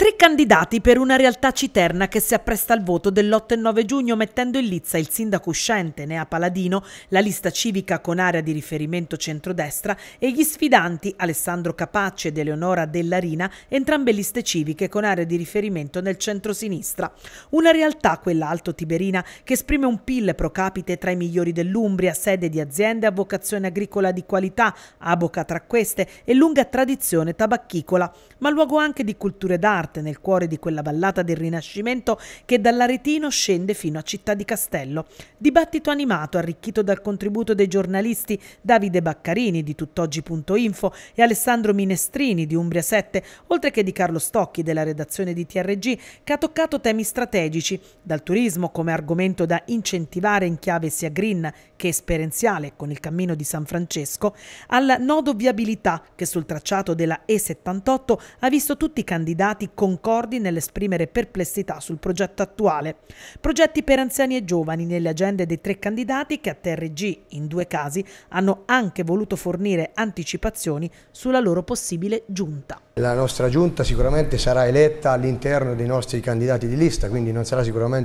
Tre candidati per una realtà citerna che si appresta al voto dell'8 e 9 giugno mettendo in lizza il sindaco uscente Nea Paladino, la lista civica con area di riferimento centrodestra e gli sfidanti Alessandro Capace ed Eleonora Dellarina, entrambe liste civiche con area di riferimento nel centro-sinistra. Una realtà, quella alto tiberina, che esprime un PIL pro capite tra i migliori dell'Umbria, sede di aziende a vocazione agricola di qualità, aboca tra queste e lunga tradizione tabacchicola, ma luogo anche di culture d'arte parte, nel cuore di quella ballata del Rinascimento che dall'Aretino scende fino a Città di Castello. Dibattito animato, arricchito dal contributo dei giornalisti Davide Baccarini di tuttoggi.info e Alessandro Minestrini di Umbria 7, oltre che di Carlo Stocchi della redazione di TRG, che ha toccato temi strategici, dal turismo come argomento da incentivare in chiave sia green che esperienziale con il cammino di San Francesco, al nodo viabilità che sul tracciato della E78 ha visto tutti i candidati concordi nell'esprimere perplessità sul progetto attuale. Progetti per anziani e giovani nelle agende dei tre candidati che a TRG, in due casi, hanno anche voluto fornire anticipazioni sulla loro possibile giunta. La nostra giunta sicuramente sarà eletta all'interno dei nostri candidati di lista, quindi non, sarà non,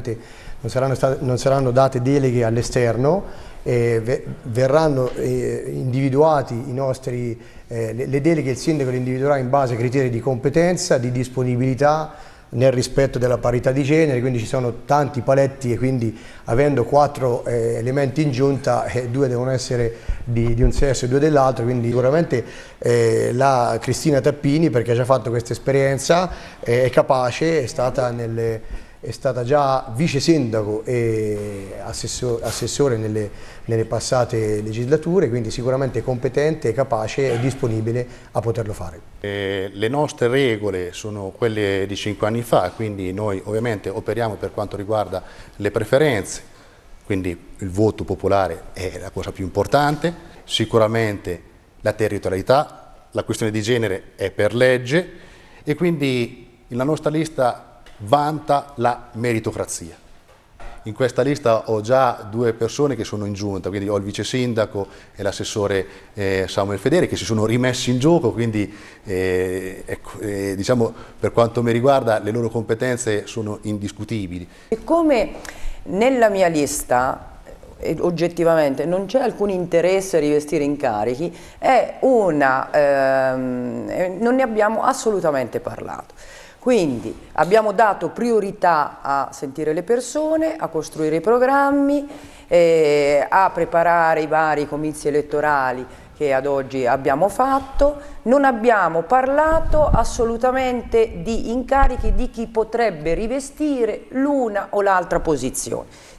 saranno, non saranno date deleghe all'esterno eh, verranno eh, individuati i nostri eh, le, le, deleghe il sindaco le individuerà in base a criteri di competenza, di disponibilità, nel rispetto della parità di genere, quindi ci sono tanti paletti e quindi avendo quattro eh, elementi in giunta, eh, due devono essere di, di, un sesso e due dell'altro, quindi sicuramente eh, la Cristina Tappini, perché ha già fatto questa esperienza, eh, è capace, è stata, nelle, è stata già vice sindaco e assessore nelle, nelle passate legislature, quindi sicuramente competente, capace e disponibile a poterlo fare. Eh, le nostre regole sono quelle di cinque anni fa, quindi noi ovviamente operiamo per quanto riguarda le preferenze, quindi il voto popolare è la cosa più importante, sicuramente la territorialità, la questione di genere è per legge e quindi la nostra lista vanta la meritocrazia. In questa lista ho già due persone che sono in giunta, quindi ho il vice sindaco e l'assessore eh, Samuel Federi che si sono rimessi in gioco, quindi eh, ecco, eh, diciamo, per quanto mi riguarda le loro competenze sono indiscutibili. E come nella mia lista eh, oggettivamente non c'è alcun interesse a rivestire incarichi, è una, ehm, non ne abbiamo assolutamente parlato. Quindi abbiamo dato priorità a sentire le persone, a costruire i programmi, eh, a preparare i vari comizi elettorali che ad oggi abbiamo fatto. Non abbiamo parlato assolutamente di incarichi di chi potrebbe rivestire l'una o l'altra posizione.